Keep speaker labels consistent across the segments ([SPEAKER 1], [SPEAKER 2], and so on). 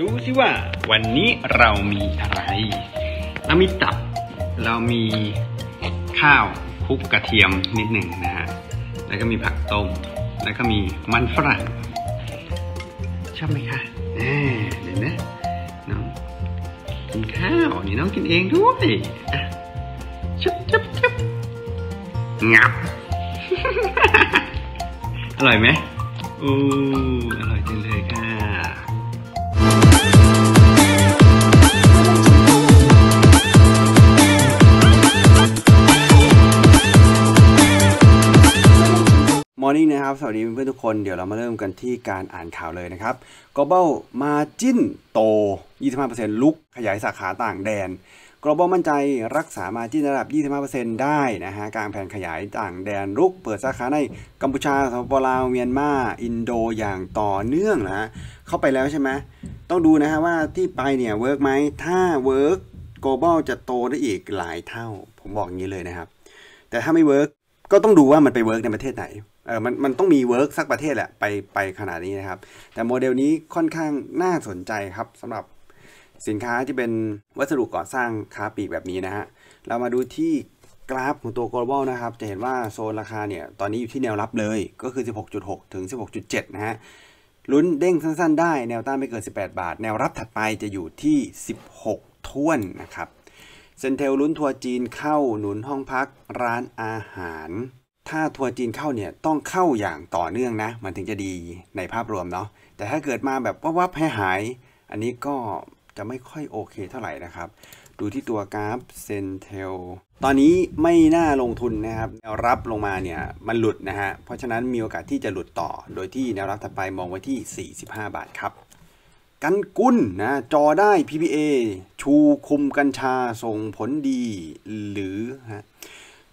[SPEAKER 1] ดูสิว่าวันนี้เรามีอะไร เรามีตับ เรามีข้าวคลุกกระเทียมนิดหนึ่งนะฮะ แล้วก็มีผักต้ม แล้วก็มีมันฝรั่งชอบไหมคะเดี๋ยวนะน้องกินข้าวนี่น้องกินเองด้วย ชุบชุบชุบงับ อร่อยไหม อู้ อร่อยจังเลยค่ะ morning นะครับสวัสดีเพื่อนทุกคน เดี๋ยวเรามาเริ่มกันที่การอ่านข่าวเลยนะครับ Global Margin โต25%ลุกขยายสาขาต่างแดน Global มั่นใจรักษามาจินระดับ 25%ได้นะฮะ การแผนขยายต่างแดนลุก เปิดสาขาในกัมพูชาสปลาว เมียนมา อินโดอย่างต่อเนื่องนะฮะ เข้าไปแล้วใช่ไหม ต้องดูนะฮะว่าที่ไปเนี่ยเวิร์กไหม ถ้าเวิร์ก Global จะโตได้อีกหลายเท่า ผมบอกอย่างนี้เลยนะครับ แต่ถ้าไม่เวิร์กก็ต้องดูว่ามันไปเวิร์กในประเทศไหนเออมันมันต้องมีเวิร์กสักประเทศแหละไปไปขนาดนี้นะครับ แต่โมเดลนี้ค่อนข้างน่าสนใจครับสำหรับสินค้าที่เป็นวัสดุก่อสร้างค้าปีกแบบนี้นะฮะเรามาดูที่กราฟของตัว global นะครับจะเห็นว่าโซนราคาเนี่ยตอนนี้อยู่ที่แนวรับเลยก็คือ 16.6 ถึง 16.7 นะฮะลุ้นเด้งสั้นๆได้แนวต้านไม่เกิน18 บาท แนวรับถัดไปจะอยู่ที่ 16 ท้วนนะครับเซนเทลลุ้นทัวร์จีนเข้าหนุนห้องพักร้านอาหารถ้าทัวร์จีนเข้าเนี่ยต้องเข้าอย่างต่อเนื่องนะ มันถึงจะดีในภาพรวมเนาะแต่ถ้าเกิดมาแบบวับๆให้หาย อันนี้ก็จะไม่ค่อยโอเคเท่าไหร่นะครับ ดูที่ตัวกราฟ เซนเทล ตอนนี้ไม่น่าลงทุนนะครับแนวรับลงมาเนี่ยมันหลุดนะฮะเพราะฉะนั้นมีโอกาสที่จะหลุดต่อโดยที่แนวรับถัดไปมองไว้ที่ 45 บาทครับ กันกุนนะจอได้ PPA ชูคุมกัญชาส่งผลดี หรือฮะ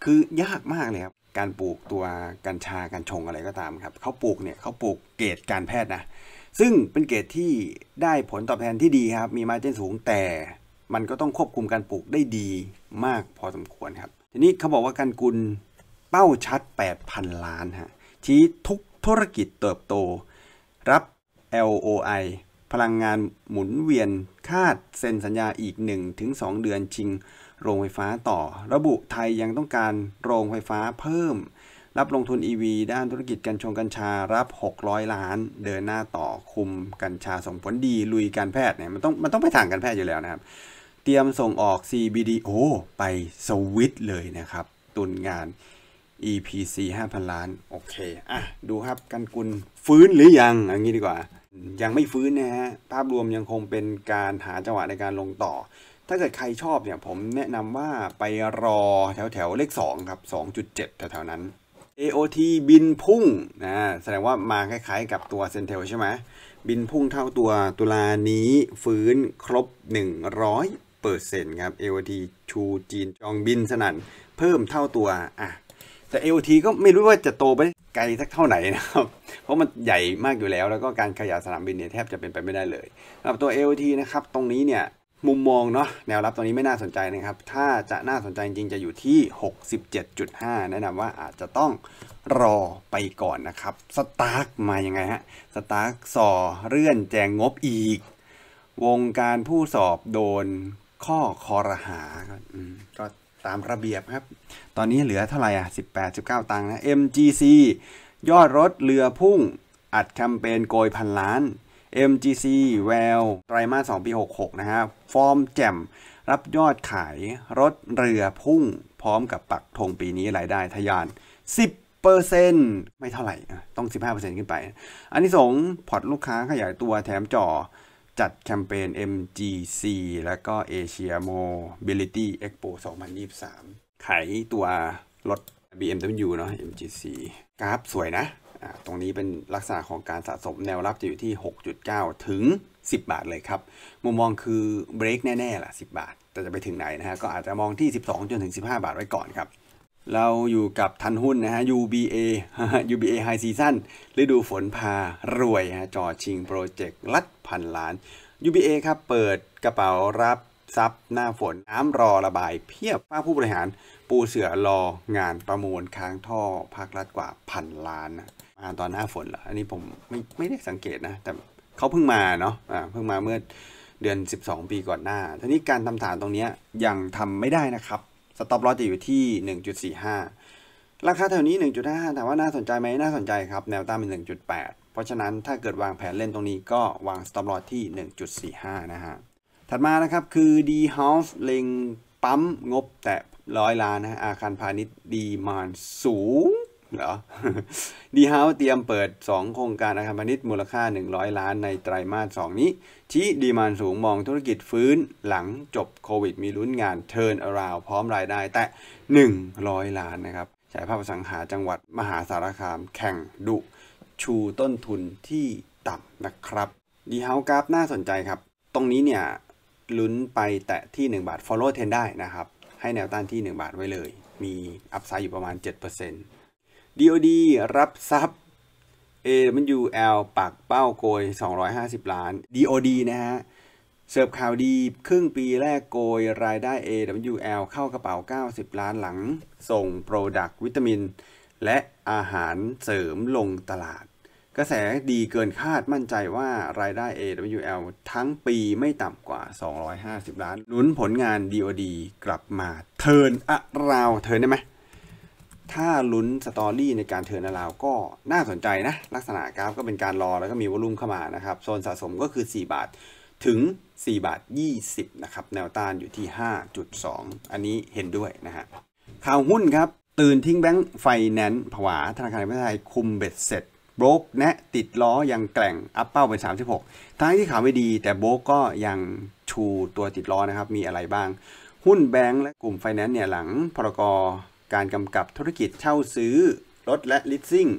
[SPEAKER 1] คือยากมากเลยครับการปลูกตัวกัญชา กัญชงอะไรก็ตามครับ เขาปลูกเนี่ยเขาปลูกเกรดการแพทย์นะ ซึ่งเป็นเกรดที่ได้ผลตอบแทนที่ดีครับ มีมาเจนสูงแต่มันก็ต้องควบคุมการปลูกได้ดีมากพอสมควรครับ ทีนี้เขาบอกว่าการกุลเป้าชัด 8,000 ล้านฮะชี้ทุกธุรกิจเติบโต รับ LOI พลังงานหมุนเวียนคาดเซ็นสัญญาอีก 1-2 เดือนชิงโรงไฟฟ้าต่อ ระบุไทยยังต้องการ โรงไฟฟ้าเพิ่ม รับลงทุน EV ด้านธุรกิจกัญชงกัญชารับ 600 ล้าน เดินหน้าต่อคุมกัญชาส่งผลดี ลุยการแพทย์เนี่ย มันต้องมันต้องไปทางการแพทย์อยู่แล้วนะครับ เตรียมส่งออก CBD โอ้ไปสวิตเลยนะครับ ตุนงาน EPC 5,000 ล้าน โอเค อ่ะ ดูครับ กันกุลฟื้นหรือยังอย่างนี้ดีกว่า ยังไม่ฟื้นนะฮะ ภาพรวมยังคงเป็นการหาจังหวะในการลงต่อถ้าเกิดใครชอบเนี่ยผมแนะนำว่าไปรอแถวแถวเลข2ครับ 2.7แถวๆนั้น AOT บินพุ่งนะแสดงว่ามาคล้ายๆกับตัวเซนเทลใช่ไหมบินพุ่งเท่าตัวตุลานี้ฟื้นครบ 100เปอร์เซ็นต์ครับ AOT ชูจีนจองบินสนั่นเพิ่มเท่าตัวอ่ะแต่ AOT ก็ไม่รู้ว่าจะโตไปไกลสักเท่าไหร่นะครับเพราะมันใหญ่มากอยู่แล้ว แล้วก็การขยายสนามบินเนี่ยแทบจะเป็นไปไม่ได้เลยสำหรับตัว AOT นะครับตรงนี้เนี่ยมุมมองเนาะแนวรับตอนนี้ไม่น่าสนใจนะครับ ถ้าจะน่าสนใจจริงจะอยู่ที่ 67.5 แนะนำว่าอาจจะต้องรอไปก่อนนะครับ สตาร์กมายังไงฮะสตาร์กสอเรื่อนแจงงบอีก วงการผู้สอบโดนข้อคอรหา ก็ตามระเบียบครับ ตอนนี้เหลือเท่าไหร่อ่ะ18 19ตังค์นะ MGC ยอดรถเรือพุ่ง อัดแคมเปญโกยพันล้าน MGC แววไตรมาส2ปี 66 นะฮะฟอร์มแจ่ม รับยอดขาย รถเรือพุ่งพร้อมกับปักธงปีนี้รายได้ทะยาน 10%ไม่เท่าไหร่ต้อง 15%ขึ้นไป อันที่สองพอร์ตลูกค้าขยายตัวแถมจ่อ จัดแคมเปญ MGC แล้วก็ Asia Mobility Expo 2023 ขายตัวรถ BMW เนาะ MGC กราฟสวยนะตรงนี้เป็นลักษณะของการสะสมแนวรับจะอยู่ที่ 6.9 ถึง 10 บาทเลยครับมุมมองคือเบรกแน่ๆล่ะ10 บาท แต่จะไปถึงไหนนะฮะก็อาจจะมองที่ 12 จนถึง 15 บาทไว้ก่อนครับ เราอยู่กับทันหุ้นนะฮะ UBA UBA High Season ฤดูฝนพารวยฮะจอชิงโปรเจกต์ลัดพันล้าน UBA ครับเปิดกระเป๋ารับซับหน้าฝนน้ำรอระบายเพียบภาคผู้บริหารปูเสือรองานประมูลค้างท่อภาครัฐกว่าพันล้านนะมาตอนหน้าฝนเหรอ อันนี้ผมไม่ไม่ได้สังเกตนะ แต่เขาเพิ่งมาเนาะอ่าเพิ่งมาเมื่อเดือน 12 ปีก่อนหน้าทีนี้การทำฐานตรงนี้ยังทำไม่ได้นะครับสต็อปลอจะอยู่ที่ 1.45 ราคาแถวนี้ 1.5ถามว่าน่าสนใจไหม น่าสนใจครับ แนวต้านเป็น 1.8 เพราะฉะนั้นถ้าเกิดวางแผนเล่นตรงนี้ก็วางสต็อปลอที่ 1.45 นะฮะ ถัดมานะครับคือ D House เล็งปั๊มงบแต่ร้อยล้านนะอาคารพาณิชย์ดีมานสูงเหรอดีเฮาเตรียมเปิด 2 โครงการอาคารพาณิชย์มูลค่า 100 ล้านในไตรมาส2นี้ชี้ดีมานสูงมองธุรกิจฟื้นหลังจบโควิด มีลุ้นงานเทิร์นอราวพร้อมรายได้แต่ 100 ล้านนะครับฉายภาพสังหาจังหวัดมหาสารคามแข่งดุชูต้นทุนที่ต่ำนะครับ ดีเฮากราฟน่าสนใจครับ ตรงนี้เนี่ยลุ้นไปแตะที่ 1 บาท follow 10ได้นะครับ ให้แนวต้านที่ 1 บาทไว้เลย มีอัพไซด์อยู่ประมาณ 7% DOD รับทรัพย์ AWL ปากเป้าโกย 250 ล้าน DOD นะฮะเสิร์ฟข่าวดีครึ่งปีแรกโกย รายได้ AWL เข้ากระเป๋า 90 ล้านหลัง ส่งโปรดักต์วิตามินและอาหารเสริมลงตลาด กระแสดีเกินคาดมั่นใจว่ารายได้ AWL ทั้งปีไม่ต่ำกว่า 250 ล้านลุ้นผลงาน DOD กลับมาเทินอะราวเทินได้ไหมถ้าลุ้นสตอรี่ในการเทินอนราวก็น่าสนใจนะ ลักษณะกราฟก็เป็นการรอแล้วก็มีวอลุ่มเข้ามานะครับ โซนสะสมก็คือ 4 บาทถึง 4 บาท 20นะครับ แนวต้านอยู่ที่ 5.2 อันนี้เห็นด้วยนะฮะข่าวหุ้นครับ ตื่นทิ้งแบงก์ไฟแนนซ์ผวา ธนาคารแห่งประเทศไทยคุมเบ็ดเสร็จโบรกแนะติดล้อยังแกล่งอัพเป้าเป็น36ทั้งที่ข่าวไม่ดี แต่โบรกก็ยังชูตัวติดล้อนะครับมีอะไรบ้างหุ้นแบงก์และกลุ่มไฟแนนซ์เนี่ยหลังพรกการกำกับธุรกิจเช่าซื้อรถและลิสซิ่ง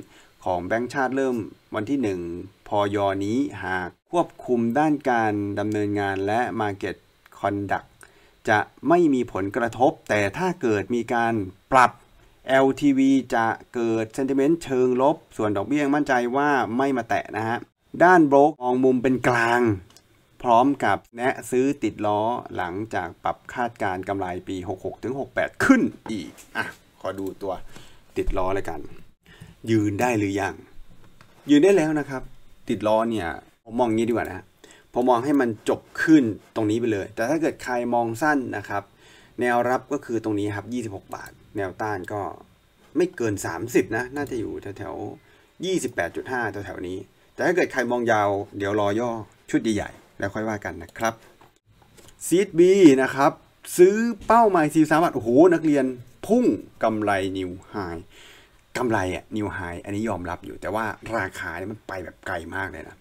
[SPEAKER 1] ของแบงค์ชาติเริ่มวันที่ 1พยนี้หากควบคุมด้านการดำเนินงานและ Market Conduct จะไม่มีผลกระทบ แต่ถ้าเกิดมีการปรับ LTV จะเกิด sentiment เชิงลบ ส่วนดอกเบี้ยมั่นใจว่าไม่มาแตะนะฮะ ด้านโบรก มองมุมเป็นกลาง พร้อมกับแนะซื้อติดล้อ หลังจากปรับคาดการกำไรปี 66-68 ขึ้นอีกอ่ะขอดูตัวติดล้อเลยกัน ยืนได้หรือยังยืนได้แล้วนะครับ ติดล้อเนี่ยผมมองงี้ดีกว่านะผมมองให้มันจบขึ้นตรงนี้ไปเลย แต่ถ้าเกิดใครมองสั้นนะครับ แนวรับก็คือตรงนี้ครับ 26 บาท แนวต้านก็ไม่เกิน 30 นะน่าจะอยู่แถวๆ28.5แถวๆนี้ แต่ถ้าเกิดใครมองยาว เดี๋ยวรอย่อชุดใหญ่ๆแล้วค่อยว่ากันนะครับซีดบีนะครับซื้อเป้าหมายามบาทโอ้โหนักเรียนพุ่งกำไรนิวไฮกำไรอ่ะนิวไฮอันนี้ยอมรับอยู่แต่ว่าราคาเนี่ยมันไปแบบไกลมากเลยนะ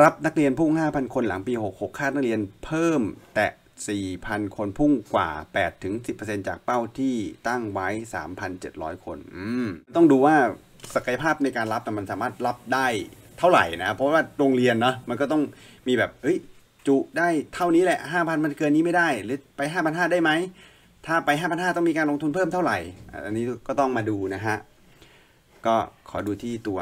[SPEAKER 1] รับนักเรียนพุ่ง 5,000 คนหลังปี66คาดนักเรียนเพิ่มแต่ 4,000 คนพุ่งกว่า 8-10%จากเป้าที่ตั้งไว้ 3,700 คนต้องดูว่าศักยภาพในการรับแต่มันสามารถรับได้เท่าไหร่นะเพราะว่าโรงเรียนเนาะมันก็ต้องมีแบบเฮ้ยจุได้เท่านี้แหละ5,000มันเกินนี้ไม่ได้หรือไป5,500ได้ไหมถ้าไป 5,500ต้องมีการลงทุนเพิ่มเท่าไหร่ อันนี้ก็ต้องมาดูนะฮะ ก็ขอดูที่ตัว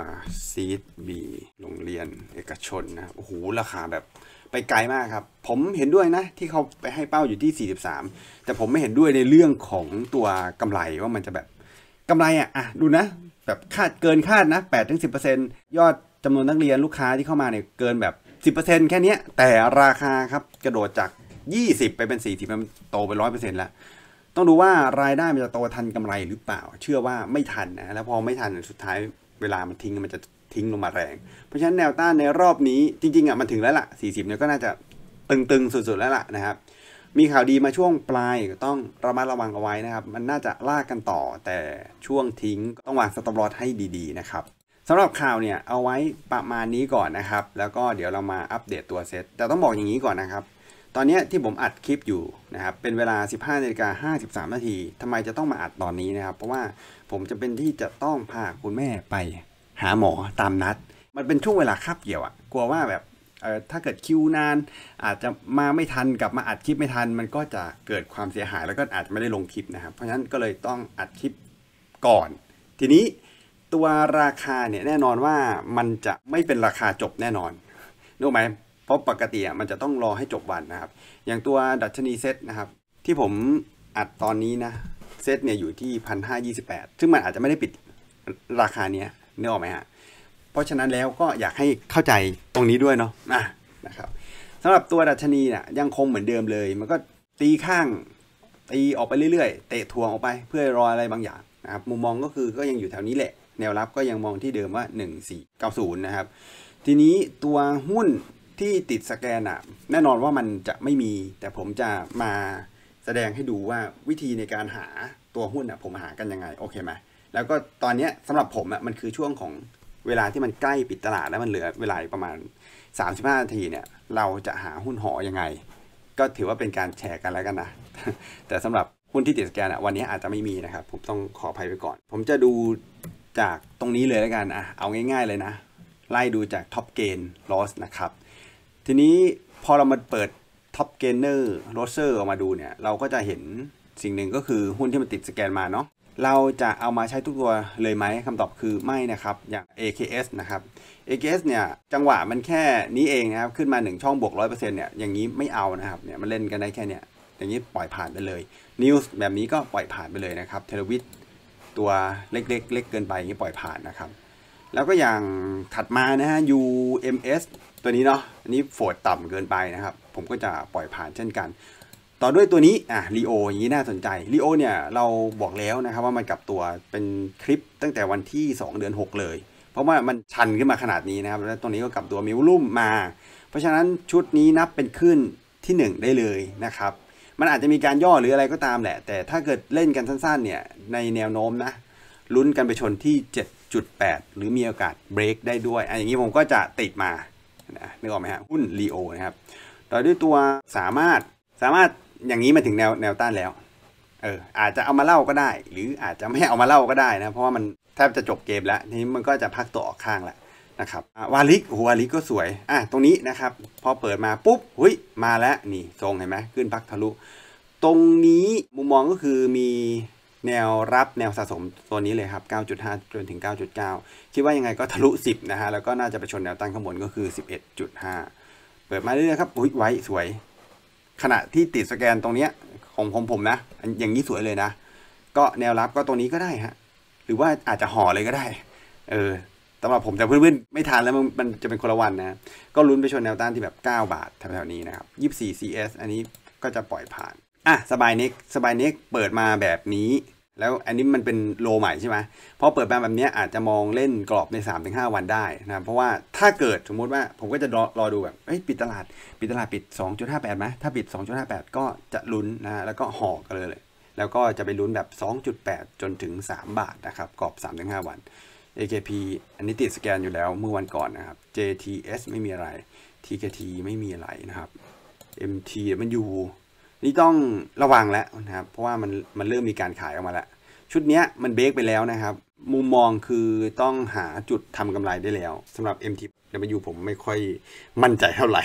[SPEAKER 1] ซีดบีโรงเรียนเอกชนนะ โอ้โห ราคาแบบไปไกลมากครับ ผมเห็นด้วยนะ ที่เขาไปให้เป้าอยู่ที่ 43 แต่ผมไม่เห็นด้วยในเรื่องของตัวกำไรว่ามันจะแบบกำไรอ่ะอ่ะดูนะแบบคาดเกินคาดนะ8-10%ยอดจำนวนนักเรียนลูกค้าที่เข้ามาเนี่ยเกินแบบ 10%แค่นี้แต่ราคาครับกระโดดจาก 20 ไปเป็น 40มันโตไป 100%แล้วต้องดูว่ารายได้มันจะโตทันกำไรหรือเปล่า เชื่อว่าไม่ทันนะ แล้วพอไม่ทันสุดท้ายเวลามันทิ้งมันจะทิ้งลงมาแรง เพราะฉะนั้นแนวต้านในรอบนี้จริงๆอ่ะมันถึงแล้วล่ะ40เนี่ยก็น่าจะตึงๆสุดๆแล้วล่ะนะครับ มีข่าวดีมาช่วงปลายก็ต้องระมัดระวังเอาไว้นะครับ มันน่าจะลากกันต่อ แต่ช่วงทิ้งต้องวางสต็อปลอสให้ดีๆนะครับสำหรับข่าวเนี่ยเอาไว้ประมาณนี้ก่อนนะครับ แล้วก็เดี๋ยวเรามาอัปเดตตัวเซต แต่ต้องบอกอย่างนี้ก่อนนะครับตอนนี้ที่ผมอัดคลิปอยู่นะครับเป็นเวลา 15นาฬิกา53นาทีทำไมจะต้องมาอัดตอนนี้นะครับเพราะว่าผมจะเป็นที่จะต้องพาคุณแม่ไปหาหมอตามนัด มันเป็นช่วงเวลาคับเกี่ยวอะกลัวว่าแบบถ้าเกิดคิวนาน อาจจะมาไม่ทันกลับมาอัดคลิปไม่ทัน มันก็จะเกิดความเสียหาย แล้วก็อาจจะไม่ได้ลงคลิปนะครับ เพราะฉะนั้นก็เลยต้องอัดคลิปก่อน ทีนี้ตัวราคาเนี่ยแน่นอนว่ามันจะไม่เป็นราคาจบแน่นอนรู้ไหมเพราะปกติมันจะต้องรอให้จบวันนะครับ อย่างตัวดัชนีเซตนะครับที่ผมอัดตอนนี้นะเซตเนี่ยอยู่ที่พันห้ายี่สิบแปดซึ่งมันอาจจะไม่ได้ปิดราคาเนี้ยนื้ออกไหมฮะ เพราะฉะนั้นแล้วก็อยากให้เข้าใจตรงนี้ด้วยเนาะะนะครับสำหรับตัวดัชนีเนี่ยยังคงเหมือนเดิมเลย มันก็ตีข้าง ตีออกไปเรื่อยๆ เตะทวงออกไปเพื่อรออะไรบางอย่างนะครับ มุมมองก็คือก็ยังอยู่แถวนี้แหละแนวรับก็ยังมองที่เดิมว่า 1490นะครับทีนี้ตัวหุ้นที่ติดสแกนอะแน่นอนว่ามันจะไม่มี แต่ผมจะมาแสดงให้ดูว่าวิธีในการหาตัวหุ้นอะผมหากันยังไงโอเคไหม แล้วก็ตอนนี้สำหรับผมอะมันคือช่วงของเวลาที่มันใกล้ปิดตลาด แล้วมันเหลือเวลาประมาณ 35นาทีเนี่ย เราจะหาหุ้นหอยังไง ก็ถือว่าเป็นการแชร์กันแล้วกันนะแต่สำหรับหุ้นที่ติดสแกนอะวันนี้อาจจะไม่มีนะครับ ผมต้องขออภัยไปก่อน ผมจะดูจากตรงนี้เลยแล้วกันอ่ะเอาง่าย ๆ เลยนะ ไล่ดูจากท็อปเกนลอสนะครับทีนี้พอเรามาเปิดท็อปเกนเนอร์โรเซอร์ออกมาดูเนี่ยเราก็จะเห็นสิ่งหนึ่งก็คือหุ้นที่มันติดสแกนมาเนาะเราจะเอามาใช้ทุกตัวเลยไหมคำตอบคือไม่นะครับอย่าง AKS นะครับ AKS เนี่ยจังหวะมันแค่นี้เองนะครับขึ้นมา 1 ช่องบวก 100%เนี่ยอย่างนี้ไม่เอานะครับเนี่ยมันเล่นกันได้แค่เนี่ยอย่างนี้ปล่อยผ่านไปเลย News แบบนี้ก็ปล่อยผ่านไปเลยนะครับเทเลวิทตัวเล็กๆเเล็กเกินไปอย่างนี้ปล่อยผ่านนะครับ แล้วก็อย่างถัดมานะฮะ UMS ตัวนี้เนาะ อันนี้โฟดต่ำเกินไปนะครับ ผมก็จะปล่อยผ่านเช่นกัน ต่อด้วยตัวนี้ อ่ะลีโออย่างนี้น่าสนใจลีโอเนี่ย เราบอกแล้วนะครับว่ามันกลับตัวเป็นคลิปตั้งแต่วันที่ 2 เดือน 6 เลย เพราะว่ามันชันขึ้นมาขนาดนี้นะครับ แล้วตัวนี้ก็กลับตัวมิวลุ่มมา เพราะฉะนั้นชุดนี้นับเป็นขึ้นที่ 1 ได้เลยนะครับ มันอาจจะมีการย่อหรืออะไรก็ตามแหละ แต่ถ้าเกิดเล่นกันสั้นๆเนี่ย ในแนวโน้มนะ ลุ้นกันไปชนที่ 7.8 หรือมีโอกาสเบรกได้ด้วย อ่ะอย่างนี้ผมก็จะติดมานะนึกออกไหมฮะหุ้นรีโอนะครับต่อด้วยตัวสามารถสามารถอย่างนี้มาถึงแนวแนวต้านแล้วเอออาจจะเอามาเล่าก็ได้ หรืออาจจะไม่เอามาเล่าก็ได้นะเพราะว่ามันแทบจะจบเกมแล้วทีนี้มันก็จะพักตัวออกข้างแล้วนะครับวาลิกวลิกก็สวย อ่ะตรงนี้นะครับ พอเปิดมาปุ๊บหุยมาแล้วนี่ทรงเห็นไหม ขึ้นพักทะลุ ตรงนี้มุมมองก็คือมีแนวรับแนวสะสมตัวนี้เลยครับ 9.5 จนถึง 9.9 คิดว่ายังไงก็ทะลุ 10นะฮะ แล้วก็น่าจะไปชนแนวต้านข้างบนก็คือ 11.5 เปิดมาเรื่อยๆครับอุ้ย ไว้สวย ขณะที่ติดสแกนตรงเนี้ยของผมผมนะ อย่างนี้สวยเลยนะ ก็แนวรับก็ตรงนี้ก็ได้ฮะ หรือว่าอาจจะห่อเลยก็ได้ เออสำหรับผมแต่เพื่อนๆ ไม่ทานแล้วมันจะเป็นคนละวันนะ ก็ลุ้นไปชนแนวต้านที่แบบ 9 บาทแถวๆนี้นะครับ 24 CS อันนี้ก็จะปล่อยผ่าน อ่ะ สบายเน็กสบายเน็กเปิดมาแบบนี้แล้วอันนี้มันเป็นโลใหม่ใช่ไหมพอเปิดมาแบบนี้อาจจะมองเล่นกรอบใน3หวันได้นะเพราะว่าถ้าเกิดสมมุติว่าผมก็จะรอรอดูแบบปิดตลาด ปิดตลาดปิด 2.58ไหมถ้าปิด 2.58 ก็จะลุ้นนะแล้วก็ห่อกันเลย แล้วก็จะไปลุ้นแบบ 2.8 จนถึง 3 บาทนะครับกรอบ 3-5 วัน AKP อันนี้ติดสแกนอยู่แล้วเมื่อวันก่อนนะครับ JTS ไม่มีอะไร TKT ไม่มีอะไรนะครับ MT มันอยู่นี่ต้องระวังแล้วนะครับเพราะว่ามัน มันเริ่มมีการขายออกมาแล้ว ชุดนี้มันเบรกไปแล้วนะครับ มุมมองคือต้องหาจุดทำกำไรได้แล้วสำหรับ MTW ผมไม่ค่อยมั่นใจเท่าไหร่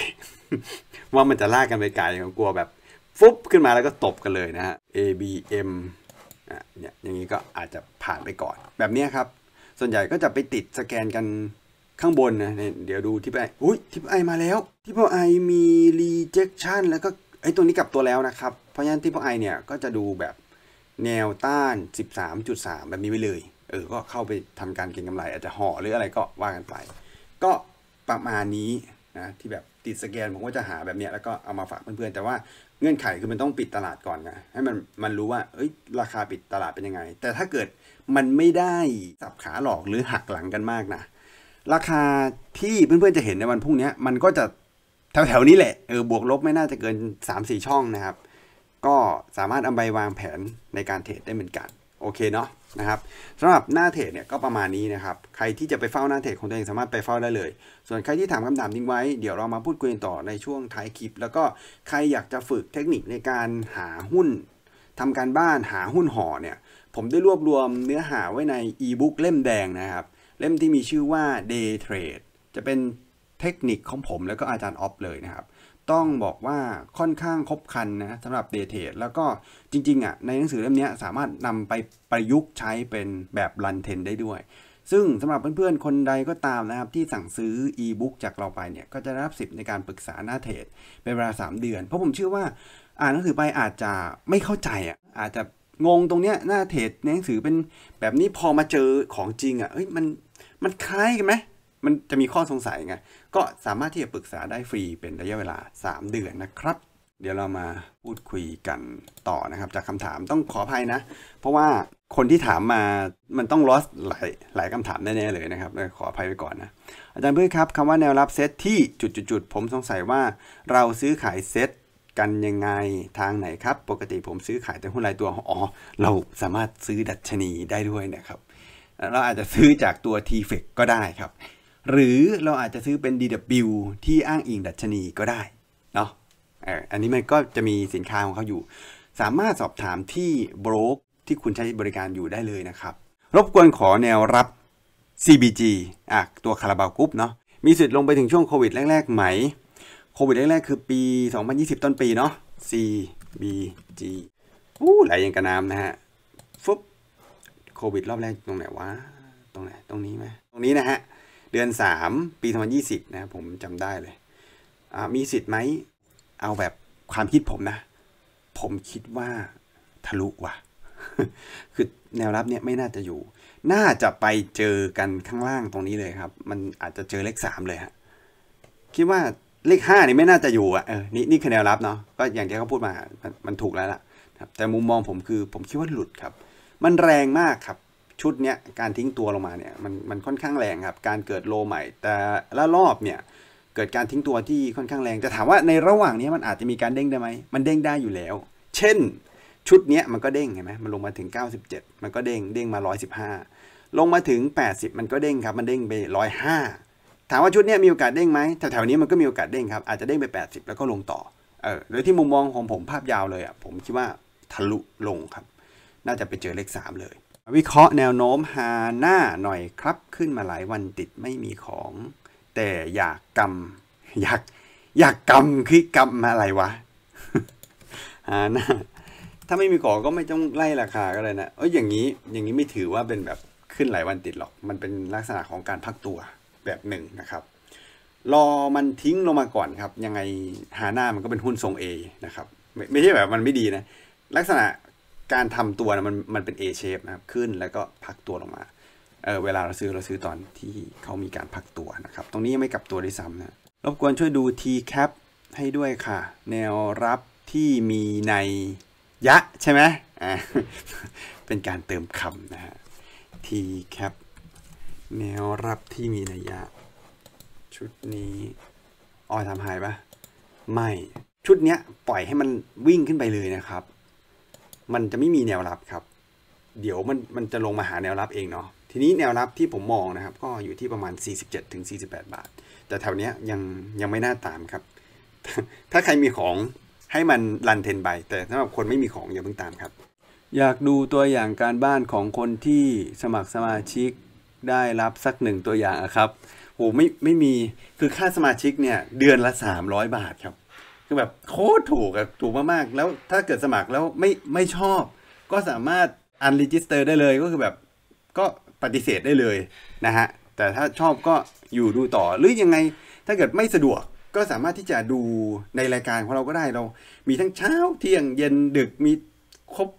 [SPEAKER 1] ว่ามันจะลากกันไปไกลกลัวแบบฟุบขึ้นมาแล้วก็ตบกันเลยนะฮะ ABM เนี่ยอย่างนี้ก็อาจจะผ่านไปก่อนแบบนี้ครับส่วนใหญ่ก็จะไปติดสแกนกันข้างบนนะเดี๋ยวดูที่ไออุ้ยที่ไอมาแล้วที่ไอมี rejection แล้วก็ไอ้ตัวนี้กลับตัวแล้วนะครับ เพราะฉะนั้นที่พวกไอเนี่ยก็จะดูแบบแนวต้าน 13.3 แบบนี้ไปเลย เออ ก็เข้าไปทำการเก็งกำไร อาจจะห่อหรืออะไรก็ว่ากันไป ก็ประมาณนี้นะที่แบบติดสแกนผมก็จะหาแบบเนี้ยแล้วก็เอามาฝากเพื่อนๆแต่ว่าเงื่อนไขคือมันต้องปิดตลาดก่อนนะให้มันมันรู้ว่าเอ้ยราคาปิดตลาดเป็นยังไง แต่ถ้าเกิดมันไม่ได้สับขาหลอกหรือหักหลังกันมากนะราคาที่เพื่อนๆจะเห็นในวันพรุ่งนี้มันก็จะแถวๆนี้แหละ เออ บวกลบไม่น่าจะเกิน 3-4 ช่องนะครับ ก็สามารถเอาไปวางแผนในการเทรดได้เหมือนกัน โอเคเนาะ นะครับสำหรับหน้าเทรดเนี่ยก็ประมาณนี้นะครับ ใครที่จะไปเฝ้าหน้าเทรดของตัวเองสามารถไปเฝ้าได้เลย ส่วนใครที่ถามคำถามทิ้งไว้ เดี๋ยวเรามาพูดคุยกันต่อในช่วงท้ายคลิป แล้วก็ใครอยากจะฝึกเทคนิคในการหาหุ้น ทำการบ้านหาหุ้นห่อเนี่ย ผมได้รวบรวมเนื้อหาไว้ในอีบุ๊กเล่มแดงนะครับ เล่มที่มีชื่อว่า Day Trade จะเป็นเทคนิคของผมแล้วก็อาจารย์ออฟเลยนะครับ ต้องบอกว่าค่อนข้างครบคันนะสำหรับเดทเทดแล้วก็จริงๆอ่ะในหนังสือเล่มนี้สามารถนำไปประยุกต์ใช้เป็นแบบรันเทนได้ด้วย ซึ่งสำหรับเพื่อนๆคนใดก็ตามนะครับที่สั่งซื้ออีบุ๊กจากเราไปเนี่ยก็จะรับสิทธิ์ในการปรึกษาหน้าเทรดเป็นเวลา3เดือน เพราะผมเชื่อว่าอ่านหนังสือไปอาจจะไม่เข้าใจอ่ะอาจจะงงตรงเนี้ยหน้าเทรดในหนังสือเป็นแบบนี้พอมาเจอของจริงอ่ะเอ้ยมันมันคล้ายกันไหมมันจะมีข้อสงสัยไง ก็สามารถที่จะปรึกษาได้ฟรีเป็นระยะเวลา3เดือนนะครับ เดี๋ยวเรามาพูดคุยกันต่อนะครับ จากคำถามต้องขออภัยนะ เพราะว่าคนที่ถามมา มันต้องลอสหลายหลายคำถามแน่ๆเลยนะครับขออภัยไปก่อนนะอาจารย์เพื่อครับคำว่าแนวรับเซตที่จุดๆผมสงสัยว่าเราซื้อขายเซตกันยังไงทางไหนครับ ปกติผมซื้อขายแต่หุ้นรายตัวอ๋อเราสามารถซื้อดัชนีได้ด้วยนะครับ เราอาจจะซื้อจากตัว t f e ฟก็ได้ครับหรือเราอาจจะซื้อเป็น DW ที่อ้างอิงดัชนีก็ได้ เนาะอันนี้มันก็จะมีสินค้าของเขาอยู่ สามารถสอบถามที่บรก ที่คุณใช้บริการอยู่ได้เลยนะครับ รบกวนขอแนวรับ CBG อ่ะตัวคาราบาวกรุ๊ปเนาะ มีสิทธิ์ลงไปถึงช่วงโควิดแรกๆไหม โควิดแรก ๆ คือปี 2020 ต้นปีเนาะ CBG อู้ไหลยังกระน้ำนะฮะ ฟุบโควิดรอบแรกตรงไหนวะ ตรงไหน ตรงนี้ไหมตรงนี้นะฮะเดือน3ปี2020นะผมจำได้เลยมีสิทธิ์ไหมเอาแบบความคิดผมนะ ผมคิดว่าทะลุว่ะ คือแนวรับเนี่ยไม่น่าจะอยู่ น่าจะไปเจอกันข้างล่างตรงนี้เลยครับ มันอาจจะเจอเลข3เลยฮะคิดว่าเลข5นี่ไม่น่าจะอยู่อ่ะเออนี่นี่คือแนวรับเนาะก็อย่างที่เขาพูดมา มันถูกแล้วล่ะแต่มุมมองผมคือผมคิดว่าหลุดครับ มันแรงมากครับชุดเนี้ยการทิ้งตัวลงมาเนี่ยมันมันค่อนข้างแรงครับการเกิดโลใหม่ แต่ละรอบเนี่ยเกิดการทิ้งตัวที่ค่อนข้างแรงแต่ถามว่าในระหว่างนี้มันอาจจะมีการเด้งได้ไหมมันเด้งได้อยู่แล้ว เช่นชุดเนี้ยมันก็เด้งเห็นไหมมันลงมาถึง 97 มันก็เด้งเด้งมา 115 ลงมาถึง 80มันก็เด้งครับมันเด้งไป105ถามว่าชุดเนี้ยมีโอกาสเด้งไหมแถวๆนี้มันก็มีโอกาสเด้งครับ อาจจะเด้งไป 80 แล้วก็ลงต่อเออโดยที่มุมมองของผมภาพยาวเลยอ่ะผมคิดว่าทะลุลงครับน่าจะไปเจอเลข3 เลยวิเคราะห์แนวโน้มหาหน้าหน่อยครับ ขึ้นมาหลายวันติดไม่มีของ แต่อยากกำอยากอยากกำคือกำอะไรวะหาหน้าถ้าไม่มีของก็ไม่ต้องไล่ราคาก็เลยนะเอ้ยอย่างนี้อย่างนี้ไม่ถือว่าเป็นแบบขึ้นหลายวันติดหรอกมันเป็นลักษณะของการพักตัวแบบหนึ่งนะครับรอมันทิ้งลงมาก่อนครับ ยังไงหาหน้ามันก็เป็นหุ้นทรง A นะครับไม่ไม่ใช่แบบมันไม่ดีนะ ลักษณะการทำตัวนะมันมันเป็น A shape นะครับขึ้นแล้วก็พักตัวลงมา เออเวลาเราซื้อเราซื้อตอนที่เขามีการพักตัวนะครับ ตรงนี้ไม่กลับตัวด้วยซ้ำนะ รบกวนช่วยดู T cap ให้ด้วยค่ะ แนวรับที่มีในยะใช่ไหมอ่า เป็นการเติมคำนะฮะ T cap แนวรับที่มีในยะ ชุดนี้อ๋อทำหายปะไม่ชุดเนี้ยปล่อยให้มันวิ่งขึ้นไปเลยนะครับมันจะไม่มีแนวรับครับ เดี๋ยวมันมันจะลงมาหาแนวรับเองเนาะ ทีนี้แนวรับที่ผมมองนะครับ ก็อยู่ที่ประมาณ 47 ถึง 48 บาท แต่แถวเนี้ยยังยังไม่น่าตามครับ ถ้าใครมีของให้มันรันเทนไปแต่สำหรับคนไม่มีของอย่าเพิ่งตามครับ อยากดูตัวอย่างการบ้านของคนที่สมัครสมาชิกได้รับสักหนึ่งตัวอย่างครับ โหไม่ไม่มี คือค่าสมาชิกเนี่ยเดือนละ 300 บาทครับคือแบบโคตรถูกอะถูกมากๆแล้วถ้าเกิดสมัครแล้วไม่ไม่ชอบ ก็สามารถอันรีจิสเตอร์ได้เลยก็คือแบบก็ปฏิเสธได้เลยนะฮะแต่ถ้าชอบก็อยู่ดูต่อหรือยังไงถ้าเกิดไม่สะดวกก็สามารถที่จะดูในรายการของเราก็ได้เรา มีทั้งเช้าเที่ยงเย็นดึกมีครบ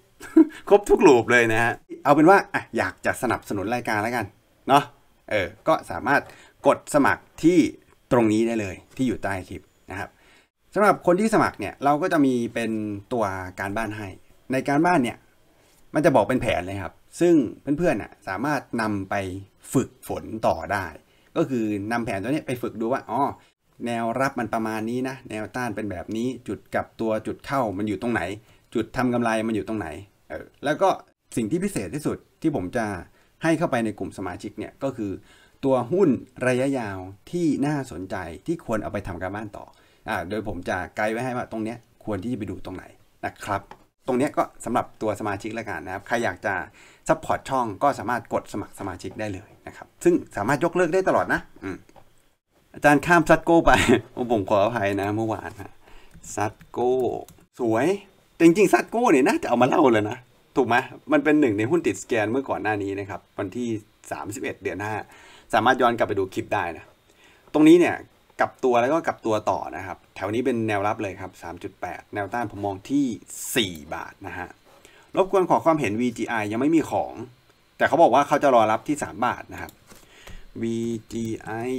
[SPEAKER 1] ครบทุกลูปเลยนะฮะเอาเป็นว่าอ่ะอยากจะสนับสนุนรายการแล้วกันเนาะเออก็สามารถกดสมัครที่ตรงนี้ได้เลยที่อยู่ใต้คลิปนะครับสำหรับคนที่สมัครเนี่ยเราก็จะมีเป็นตัวการบ้านให้ ในการบ้านเนี่ยมันจะบอกเป็นแผนเลยครับ ซึ่ง เพื่อนๆน่ะสามารถนำไปฝึกฝนต่อได้ ก็คือนำแผนตัวนี้ไปฝึกดูว่าอ๋อแนวรับมันประมาณนี้นะแนวต้านเป็นแบบนี้ จุดกับตัวจุดเข้ามันอยู่ตรงไหน จุดทำกำไรมันอยู่ตรงไหนเออแล้วก็สิ่งที่พิเศษที่สุดที่ผมจะให้เข้าไปในกลุ่มสมาชิกเนี่ยก็คือตัวหุ้นระยะยาวที่น่าสนใจที่ควรเอาไปทำการบ้านต่อ่าโดยผมจะไกด์ไว้ให้ว่าตรงเนี้ยควรที่จะไปดูตรงไหนนะครับ ตรงนี้ก็สำหรับตัวสมาชิกละกันนะครับ ใครอยากจะซัพพอร์ตช่องก็สามารถกดสมัครสมาชิกได้เลยนะครับซึ่งสามารถยกเลิกได้ตลอดนะอืมอาจารย์ข้ามซัดโก้ไปผมขออภัยนะ เมื่อวานนะซัดโก้ สวย จริงๆซัดโก้เนี่ยนะ จะเอามาเล่าเลยนะ ถูกไหมมันเป็นหนึ่งในหุ้นติดสแกนเมื่อก่อนหน้านี้นะครับวันที่ 31 เดือนหน้า สามารถย้อนกลับไปดูคลิปได้นะตรงนี้เนี่ยกลับตัวแล้วก็กลับตัวต่อนะครับ แถวนี้เป็นแนวรับเลยครับ3.8 แนวต้านผมมองที่ 4 บาทนะฮะรบกวนขอความเห็น VGI ยังไม่มีของ แต่เขาบอกว่าเขาจะรอรับที่ 3 บาทนะครับ VGI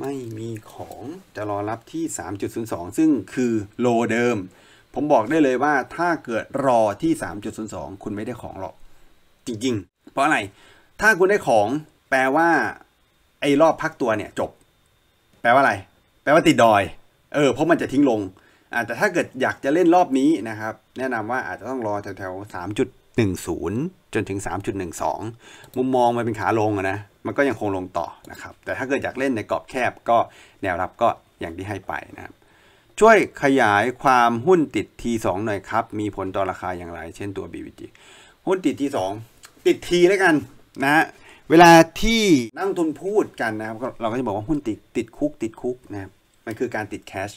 [SPEAKER 1] ไม่มีของจะรอรับที่ 3.02 ซึ่งคือโลเดิม ผมบอกได้เลยว่าถ้าเกิดรอที่ 3.02 คุณไม่ได้ของหรอก จริง ๆ เพราะอะไร ถ้าคุณได้ของ แปลว่าไอ้รอบพักตัวเนี่ยจบแปลว่าอะไร แปลว่าติดดอย เออ เพราะมันจะทิ้งลงอาจจะถ้าเกิดอยากจะเล่นรอบนี้นะครับ แนะนำว่าอาจจะต้องรอแถวๆสามจุดหนึ่งศูนย์จนถึงสามจุดหนึ่งสองมุมมองมันเป็นขาลงนะ มันก็ยังคงลงต่อนะครับ แต่ถ้าเกิดอยากเล่นในกรอบแคบก็แนวรับก็อย่างที่ให้ไปนะครับ ช่วยขยายความหุ้นติด T2 หน่อยครับ มีผลต่อราคาอย่างไร เช่นตัว BBG หุ้นติด T2 ติด T แล้วกันนะฮะเวลาที่นักลงทุนพูดกันนะครับ เราก็จะบอกว่าหุ้นติดติดคุก ติดคุกนะครับมันคือการติดแคช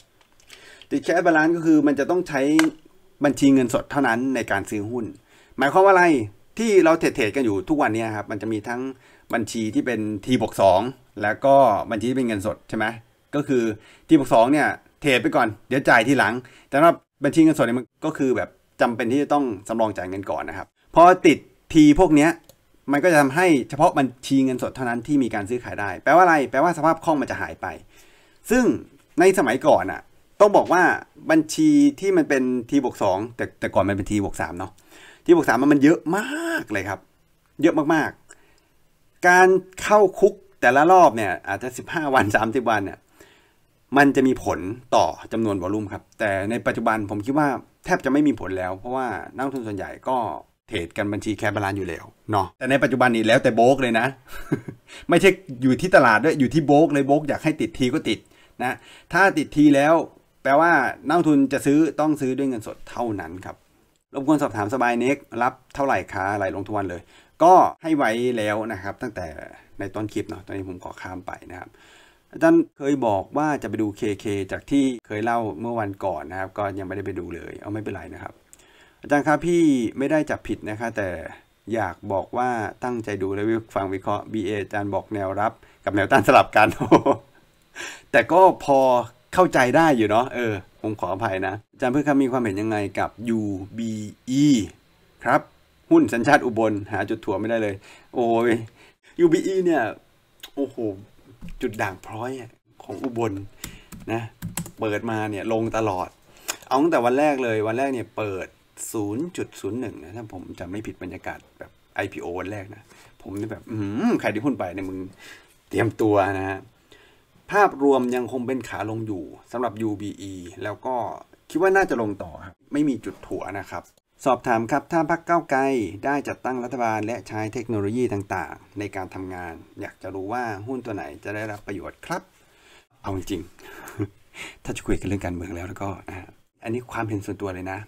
[SPEAKER 1] ติดแคชบาลานซ์ก็คือ มันจะต้องใช้บัญชีเงินสดเท่านั้นในการซื้อหุ้น หมายความว่าอะไรที่เราเทรดกันอยู่ทุกวันนี้ครับมันจะมีทั้งบัญชีที่เป็นทีบวกสแล้วก็บัญชีที่เป็นเงินสดใช่ไหมก็คือทีบวกสเนี่ย เทรดไปก่อนเดี๋ยวจ่ายทีหลัง แต่ว่าบัญชีเงินสดเนี่ยมันก็คือแบบจำเป็นที่จะต้องสำรองจ่ายเงินก่อนนะครับพอติดทีพวกเนี้ยมันก็จะทำให้เฉพาะบัญชีเงินสดเท่านั้นที่มีการซื้อขายได้ แปลว่าอะไร แปลว่าสภาพคล่องมันจะหายไป ซึ่งในสมัยก่อนอะ่ะต้องบอกว่าบัญชีที่มันเป็นทีบวกสองแต่แต่ก่อนมันเป็นทีบวกสามเนาะทีบวกสามมันเยอะมากเลยครับ เยอะมากๆ การเข้าคุกแต่ละรอบเนี่ย อาจจะ15 วัน 30 วันเนี่ยมันจะมีผลต่อจำนวนวอลุ่มครับแต่ในปัจจุบันผมคิดว่าแทบจะไม่มีผลแล้ว เพราะว่านักทุนส่วนใหญ่ก็เทรดกันบัญชีแคบบาลานอยู่แล้วเนาะแต่ในปัจจุบันนี้แล้วแต่โบกเลยนะ ไม่ใช่อยู่ที่ตลาดด้วยอยู่ที่โบกเลยโบกอยากให้ติดทีก็ติดนะ ถ้าติดทีแล้ว แปลว่านักทุนจะซื้อต้องซื้อด้วยเงินสดเท่านั้นครับรบกวนสอบถามสบายเน็กรับเท่าไหร่คะไหลลงทุนเลย ก็ให้ไว้แล้วนะครับ ตั้งแต่ในต้นคลิปเนาะตอนนี้ผมขอข้ามไปนะครับอาจารย์เคยบอกว่าจะไปดู KK จากที่เคยเล่าเมื่อวันก่อนนะครับ ก็ยังไม่ได้ไปดูเลย เอาไม่เป็นไรนะครับอาจารย์ครับพี่ไม่ได้จับผิดนะคะแต่อยากบอกว่าตั้งใจดูและฟังวิเคราะห์ BA อาจารย์บอกแนวรับกับแนวต้านสลับกันแต่ก็พอเข้าใจได้อยู่เนาะเออผมขออภัยนะ อาจารย์เพื่อนครับมีความเห็นยังไงกับ UBE ครับ หุ้นสัญชาติอุบลหาจุดถั่วไม่ได้เลย โอ้ย UBE เนี่ยโอ้โหจุดด่างพร้อยของอุบลนะเปิดมาเนี่ยลงตลอด เอาตั้งแต่วันแรกเลยวันแรกเนี่ยเปิด0.01นะถ้าผมจะไม่ผิดบรรยากาศแบบ IPO วันแรกนะ ผมนี่แบบ อืมใครที่หุ้นไปเนี่ยมึงเตรียมตัวนะฮะภาพรวมยังคงเป็นขาลงอยู่สำหรับ UBE แล้วก็คิดว่าน่าจะลงต่อครับไม่มีจุดถัวนะครับ สอบถามครับ ถ้าพรรคก้าไกลได้จัดตั้งรัฐบาล และใช้เทคโนโลยีต่างๆ ในการทำงาน อยากจะรู้ว่าหุ้นตัวไหนจะได้รับประโยชน์ครับ เอาจริง ถ้าจะคุยกันเรื่องการเมืองแล้วแล้วก็อันนี้ความเห็นส่วนตัวเลยนะ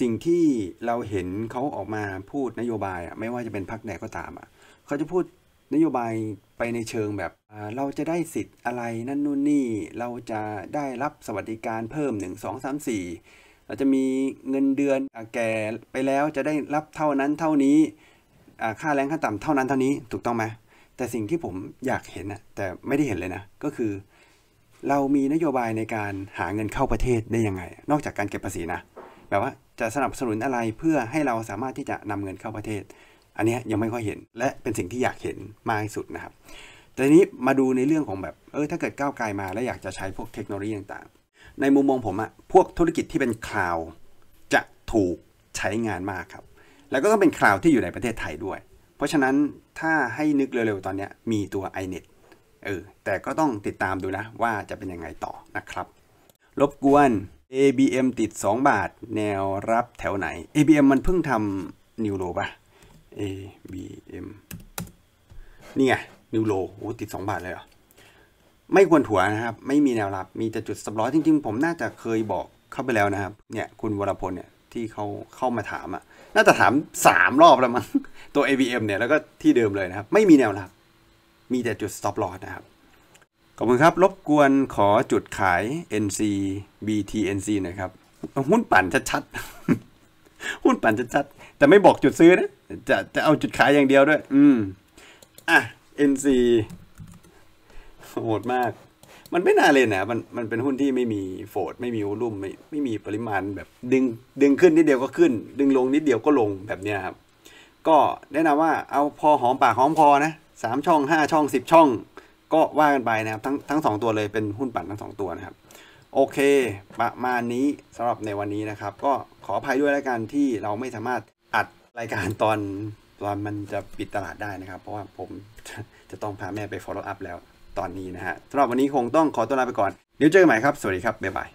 [SPEAKER 1] สิ่งที่เราเห็นเขาออกมาพูดนโยบายอ่ะไม่ว่าจะเป็นพรรคไหนก็ตามอ่ะเขาจะพูดนโยบายไปในเชิงแบบ เราจะได้สิทธิ์อะไรนั่นนู่นนี่เราจะได้รับสวัสดิการเพิ่ม1 2 3 4 เราจะมีเงินเดือนแก่ไปแล้วจะได้รับเท่านั้นเท่านี้ ค่าแรงขั้นต่ำเท่านั้นเท่านี้ถูกต้องไหมแต่สิ่งที่ผมอยากเห็นอะแต่ไม่ได้เห็นเลยนะก็คือ เรามีนโยบายในการหาเงินเข้าประเทศได้ยังไง นอกจากการเก็บภาษีนะแบบว่าจะสนับสนุนอะไรเพื่อให้เราสามารถที่จะนำเงินเข้าประเทศ อันนี้ยังไม่ค่อยเห็นและเป็นสิ่งที่อยากเห็นมากที่สุดนะครับแต่นี้มาดูในเรื่องของแบบเออถ้าเกิดก้าวไกลมาแล้วอยากจะใช้พวกเทคโนโลยีต่างๆ ในมุมมองผมอะพวกธุรกิจที่เป็นคลาวจะถูกใช้งานมากครับแล้วก็ต้องเป็นคลาวที่อยู่ในประเทศไทยด้วย เพราะฉะนั้นถ้าให้นึกเร็วๆตอนนี้มีตัว iNet เออแต่ก็ต้องติดตามดูนะ ว่าจะเป็นยังไงต่อนะครับ รบกวน ABM ติด 2 บาท แนวรับแถวไหน ABM มันเพิ่งทำนิวโลป่ะ ABM นี่ไงนิวโลโอ้ติด 2 บาท เลยเหรอ ไม่ควรถัวนะครับไม่มีแนวรับมีแต่จุดสับต้อปจริงๆ ผมน่าจะเคยบอกเข้าไปแล้วนะครับ เนี่ย คุณวรพลเนี่ยที่เขาเข้ามาถามอะ่ะ น่าจะถาม 3 รอบแล้วมั้งตัว ABM เนี่ยแล้วก็ที่เดิมเลยนะครับ ไม่มีแนวรับ มีแต่จุดสับ p l อ s นะครับขอบคุณครับ รบกวนขอจุดขาย NC BTNC นะครับ หุ้นปั่นชัดๆหุ้นปั่นชัดๆแต่ไม่บอกจุดซื้อนะจะจะเอาจุดขายอย่างเดียวด้วย อืมอ่ะ NC โหดมาก มันไม่น่าเลยนะมันมันเป็นหุ้นที่ไม่มีโฟดไม่มีวอลุ่มไม่ไม่มีปริมาณแบบดึงดึงขึ้นนิดเดียวก็ขึ้น ดึงลงนิดเดียวก็ลงแบบเนี้ยครับ ก็แนะนำว่าเอาพอหอมปากหอมคอนะสามช่องห้าช่องสิบช่องก็ว่ากันไปนะครับทั้งทั้งสองตัวเลยเป็นหุ้นปั่นทั้งสองตัวนะครับโอเค ประมาณนี้สำหรับในวันนี้นะครับ ก็ขออภัยด้วยแล้วกันที่เราไม่สามารถอัดรายการตอนตอน มันจะปิดตลาดได้นะครับ เพราะว่าผมจะต้องพาแม่ไป follow up แล้วตอนนี้นะฮะสำหรับวันนี้คงต้องขอตัวลาไปก่อนเดี๋ยวเจอกันใหม่ครับสวัสดีครับ บ๊ายบาย